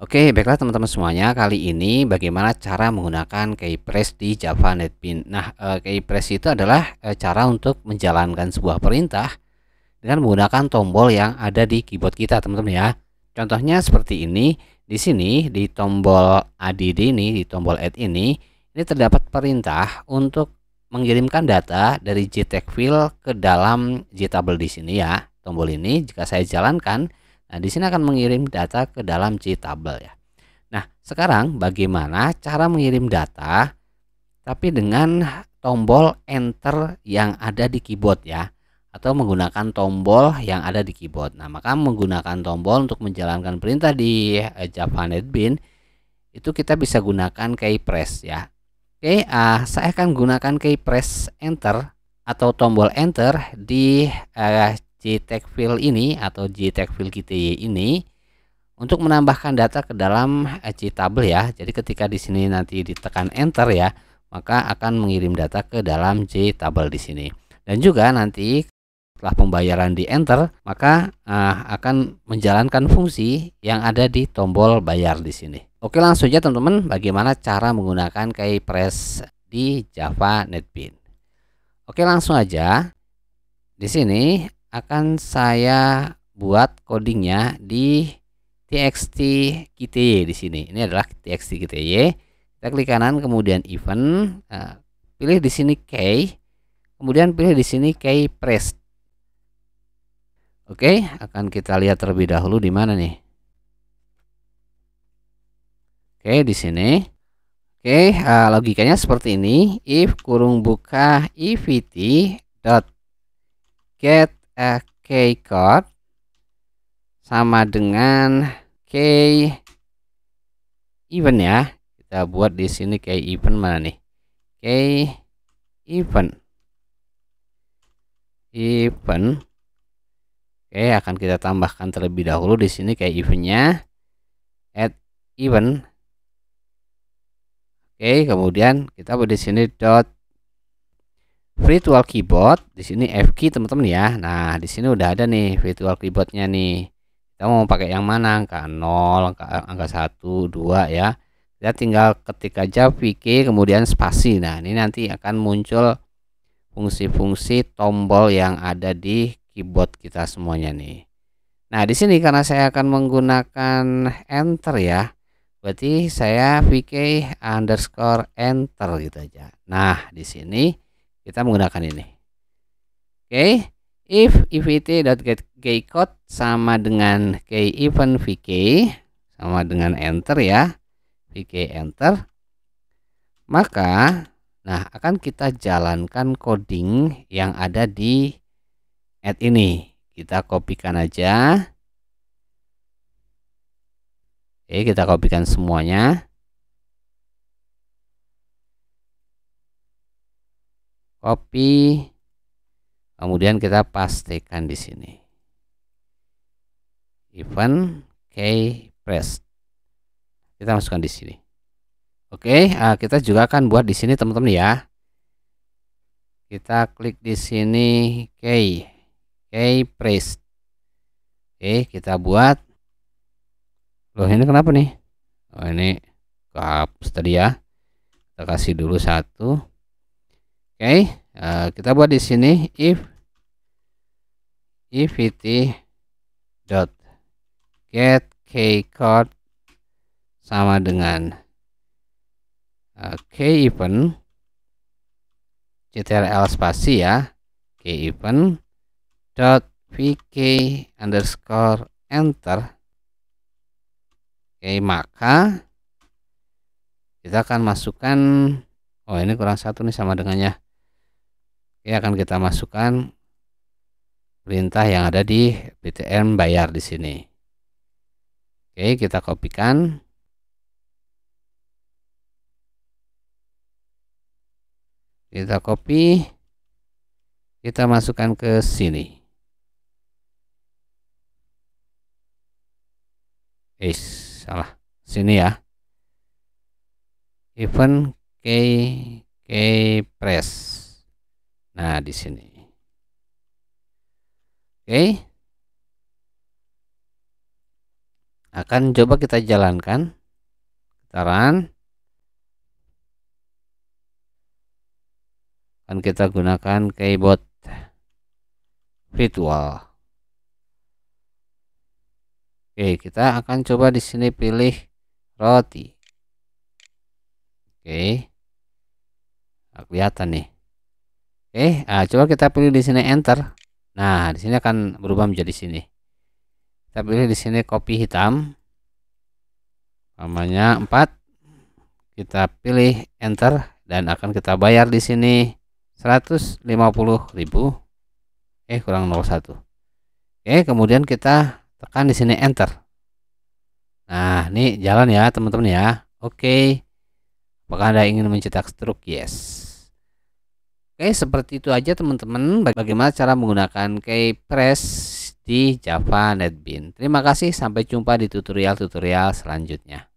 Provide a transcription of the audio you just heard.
Oke, baiklah teman-teman semuanya. Kali ini bagaimana cara menggunakan keypress di Java NetBeans. Nah, eh, keypress itu adalah eh, cara untuk menjalankan sebuah perintah dengan menggunakan tombol yang ada di keyboard kita, teman-teman ya. Contohnya seperti ini. Di sini di tombol add ini, di tombol add ini, ini terdapat perintah untuk mengirimkan data dari JTAG file ke dalam JTable di sini ya. Tombol ini jika saya jalankan Nah, di sini akan mengirim data ke dalam C tabel ya. Nah, sekarang bagaimana cara mengirim data tapi dengan tombol enter yang ada di keyboard ya atau menggunakan tombol yang ada di keyboard. Nah, maka menggunakan tombol untuk menjalankan perintah di eh, Java NetBeans itu kita bisa gunakan keypress ya. Oke, uh, saya akan gunakan keypress enter atau tombol enter di uh, JTAG ini atau JTAG field GTY ini untuk menambahkan data ke dalam JTable ya. Jadi ketika di sini nanti ditekan enter ya, maka akan mengirim data ke dalam JTable di sini. Dan juga nanti setelah pembayaran di enter, maka uh, akan menjalankan fungsi yang ada di tombol bayar di sini. Oke, langsung aja teman-teman bagaimana cara menggunakan KeyPress di Java NetBeans. Oke, langsung aja. Di sini akan saya buat codingnya di txt kty di sini. Ini adalah txt kty. Kita klik kanan kemudian event, eh, pilih di sini key, kemudian pilih di sini key press. Oke, akan kita lihat terlebih dahulu di mana nih. Oke, di sini. Oke, eh, logikanya seperti ini. If kurung buka ivt dot get eh, K chord sama dengan K even ya. Kita buat di sini K even mana nih? K even. Even. Oke, akan kita tambahkan terlebih dahulu di sini K evennya Add even. Oke, kemudian kita buat di sini dot virtual keyboard di sini F key teman-teman ya nah di sini udah ada nih virtual keyboardnya nih kita mau pakai yang mana angka 0 angka, angka 1 2 ya kita tinggal ketik aja VK kemudian spasi nah ini nanti akan muncul fungsi-fungsi tombol yang ada di keyboard kita semuanya nih nah di sini karena saya akan menggunakan enter ya berarti saya VK underscore enter gitu aja nah di sini kita menggunakan ini. Oke, okay. if ivt.getKeyCode sama dengan key event vk sama dengan enter ya. vk enter. Maka nah akan kita jalankan coding yang ada di add ini. Kita kopikan aja. Oke, kita kopikan semuanya. copy kemudian kita pastikan di sini event key press kita masukkan di sini Oke okay, eh, kita juga akan buat di sini teman-teman ya kita klik di sini key key press Oke okay, kita buat loh ini kenapa nih oh, ini kehapus tadi ya kita kasih dulu satu okay. uh, eh, kita buat di sini if evt dot get k code sama dengan uh, k event ctrl spasi ya key event dot vk underscore enter oke okay, maka kita akan masukkan oh ini kurang satu nih sama dengannya ini ya, akan kita masukkan perintah yang ada di ptm bayar di sini. Oke, kita kopikan. Kita copy. Kita masukkan ke sini. Eh, salah. Sini ya. Event K K Press. Nah, di sini. Oke. Akan coba kita jalankan. Getaran. Akan kita gunakan keyboard virtual. Oke, kita akan coba di sini pilih roti. Oke. Nah, kelihatan nih. Oke, eh, nah, coba kita pilih di sini enter. Nah, di sini akan berubah menjadi sini. Kita pilih di sini kopi hitam. Namanya 4. Kita pilih enter dan akan kita bayar di sini 150.000. Eh, kurang 01. Oke, kemudian kita tekan di sini enter. Nah, ini jalan ya, teman-teman ya. Oke. Apakah Anda ingin mencetak struk? Yes. Oke, seperti itu aja teman-teman bagaimana cara menggunakan keypress di Java NetBeans. Terima kasih, sampai jumpa di tutorial-tutorial selanjutnya.